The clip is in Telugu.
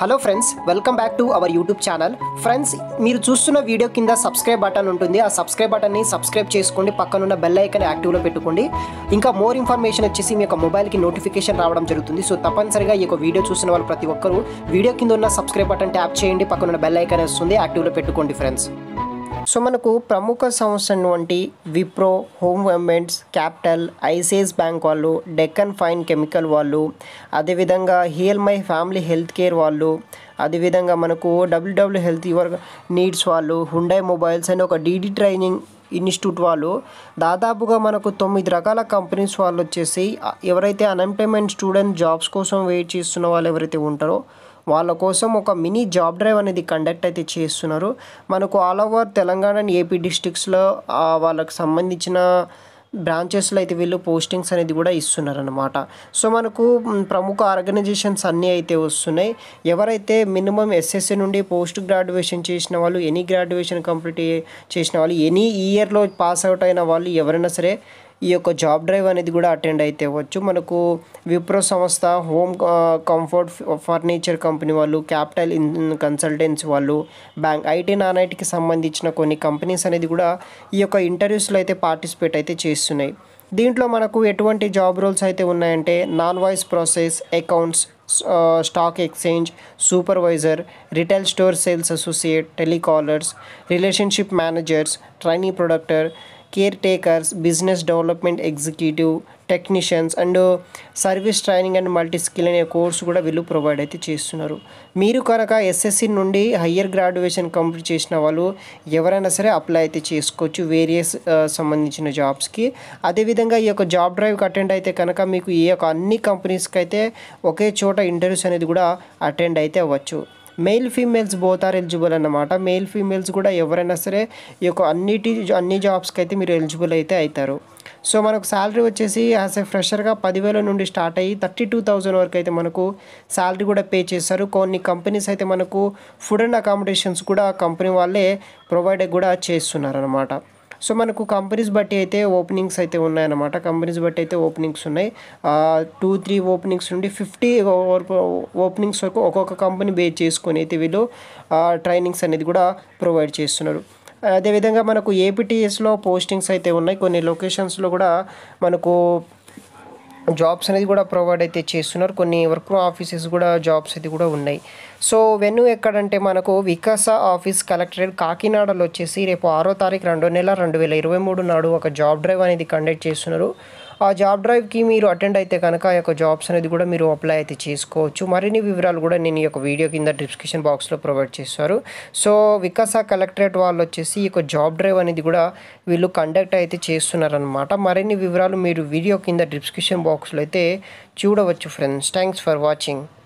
hello friends welcome back to our YouTube channel friends మీరు చూస్తున్న వీడియో కింద సబ్స్క్రైబ్ బటన్ ఉంటుంది ఆ సబ్స్క్రైబ్ బటన్ని సబ్స్క్రైబ్ చేసుకోండి పక్కనున్న బెల్ ఐకన్ యాక్టివ్లో పెట్టుకోండి ఇంకా మోర్ ఇన్ఫర్మేషన్ వచ్చేసి మీ యొక్క మొబైల్కి నోటిఫికేషన్ రావడం జరుగుతుంది సో తప్పనిసరిగా ఈ యొక్క వీడియో చూసిన వాళ్ళు ప్రతి ఒక్కరూ వీడియో కింద ఉన్న సబ్స్క్రైబ్ బటన్ ట్యాప్ చేయండి పక్కనున్న బెల్ ఐకన్ వస్తుంది యాక్టివ్లో పెట్టుకోండి ఫ్రెండ్స్ సో మనకు ప్రముఖ సంస్థను వంటి Wipro home governments capital ICS bank వాళ్ళు డెక్కన్ ఫైన్ కెమికల్ వాళ్ళు అదేవిధంగా heal my family health care వాళ్ళు అదేవిధంగా మనకు డబ్ల్యూడబ్ల్యూ హెల్త్ యువర్ నీడ్స్ వాళ్ళు హుండై మొబైల్స్ అని ఒక డీడీ ట్రైనింగ్ ఇన్స్టిట్యూట్ వాళ్ళు దాదాపుగా మనకు తొమ్మిది రకాల కంపెనీస్ వాళ్ళు వచ్చేసి ఎవరైతే అన్ఎంప్లాయ్మెంట్ స్టూడెంట్ జాబ్స్ కోసం వెయిట్ చేస్తున్న వాళ్ళు ఎవరైతే ఉంటారో వాళ్ళ కోసం ఒక మినీ జాబ్ డ్రైవ్ అనేది కండక్ట్ అయితే చేస్తున్నారు మనకు all over Telangana and AP డిస్టిక్స్లో వాళ్ళకు సంబంధించిన బ్రాంచెస్లో అయితే వీళ్ళు పోస్టింగ్స్ అనేది కూడా ఇస్తున్నారనమాట సో మనకు ప్రముఖ ఆర్గనైజేషన్స్ అన్నీ అయితే వస్తున్నాయి ఎవరైతే మినిమం ఎస్ఎస్సి నుండి పోస్ట్ గ్రాడ్యుయేషన్ చేసిన వాళ్ళు ఎనీ గ్రాడ్యుయేషన్ కంప్లీట్ చేసిన వాళ్ళు ఎనీ ఇయర్లో పాస్ అవుట్ అయిన వాళ్ళు ఎవరైనా సరే ఈ యొక్క జాబ్ డ్రైవ్ అనేది కూడా అటెండ్ అయితే ఇవ్వచ్చు మనకు విప్రో సంస్థ హోమ్ కంఫర్ట్ ఫర్నిచర్ కంపెనీ వాళ్ళు క్యాపిటల్ ఇన్ కన్సల్టెన్సీ వాళ్ళు బ్యాంక్ ఐటీ నాన్ ఐటీకి సంబంధించిన కొన్ని కంపెనీస్ అనేది కూడా ఈ యొక్క ఇంటర్వ్యూస్లో అయితే పార్టిసిపేట్ అయితే చేస్తున్నాయి దీంట్లో మనకు ఎటువంటి జాబ్ రోల్స్ అయితే ఉన్నాయంటే non voice process accounts stock exchange supervisor retail store sales associate telecallers relationship managers trainee protector care takers business development executive technicians and service training and multi skill అనే కోర్సు కూడా వీళ్ళు ప్రొవైడ్ అయితే చేస్తున్నారు మీరు కనుక ఎస్ఎస్సి నుండి హయ్యర్ గ్రాడ్యుయేషన్ కంప్లీట్ చేసిన వాళ్ళు ఎవరైనా సరే అప్లై అయితే చేసుకోవచ్చు వేరియస్ uh, సంబంధించిన జాబ్స్కి అదేవిధంగా ఈ యొక్క జాబ్ డ్రైవ్కి అటెండ్ అయితే కనుక మీకు ఈ యొక్క అన్ని కంపెనీస్కి అయితే ఒకే చోట ఇంటర్వ్యూస్ అనేది కూడా అటెండ్ అయితే అవ్వచ్చు male females both are eligible అన్నమాట మెయిల్ ఫీమేల్స్ కూడా ఎవరైనా సరే ఈ యొక్క అన్నిటి అన్ని జాబ్స్కి అయితే మీరు ఎలిజిబుల్ అయితే అవుతారు సో మనకు శాలరీ వచ్చేసి యాజ్ ఏ ఫ్రెషర్గా పదివేల నుండి స్టార్ట్ అయ్యి థర్టీ టూ థౌజండ్ వరకు అయితే మనకు శాలరీ కూడా పే చేస్తారు కొన్ని కంపెనీస్ అయితే మనకు ఫుడ్ అండ్ అకామిడేషన్స్ కూడా కంపెనీ వాళ్ళే ప్రొవైడ్ కూడా చేస్తున్నారు అనమాట సో మనకు కంపెనీస్ బట్టి అయితే ఓపెనింగ్స్ అయితే ఉన్నాయన్నమాట కంపెనీస్ బట్టి అయితే ఓపెనింగ్స్ ఉన్నాయి టూ త్రీ ఓపెనింగ్స్ నుండి ఫిఫ్టీ ఓపెనింగ్స్ వరకు ఒక్కొక్క కంపెనీ బేస్ చేసుకొని అయితే వీళ్ళు ట్రైనింగ్స్ అనేది కూడా ప్రొవైడ్ చేస్తున్నారు అదేవిధంగా మనకు ఏపీటీఎస్లో పోస్టింగ్స్ అయితే ఉన్నాయి కొన్ని లొకేషన్స్లో కూడా మనకు జాబ్స్ అనేది కూడా ప్రొవైడ్ అయితే చేస్తున్నారు కొన్ని వర్క్ ఆఫీసెస్ కూడా జాబ్స్ అయితే కూడా ఉన్నాయి సో వెన్ను ఎక్కడంటే మనకు వికాస ఆఫీస్ కలెక్టరేట్ కాకినాడలో వచ్చేసి రేపు ఆరో తారీఖు రెండో నెల రెండు వేల ఇరవై మూడు నాడు ఒక జాబ్ డ్రైవ్ అనేది కండక్ట్ చేస్తున్నారు ఆ జాబ్ డ్రైవ్కి మీరు అటెండ్ అయితే కనుక ఆ యొక్క జాబ్స్ అనేది కూడా మీరు అప్లై అయితే చేసుకోవచ్చు మరిన్ని వివరాలు కూడా నేను ఈ యొక్క వీడియో కింద డిస్క్రిప్షన్ బాక్స్లో ప్రొవైడ్ చేస్తారు సో వికాస కలెక్టరేట్ వాళ్ళు వచ్చేసి ఈ యొక్క జాబ్ డ్రైవ్ అనేది కూడా వీళ్ళు కండక్ట్ అయితే చేస్తున్నారనమాట మరిన్ని వివరాలు మీరు వీడియో కింద డిస్క్రిప్షన్ బాక్స్లో అయితే చూడవచ్చు ఫ్రెండ్స్ థ్యాంక్స్ ఫర్ వాచింగ్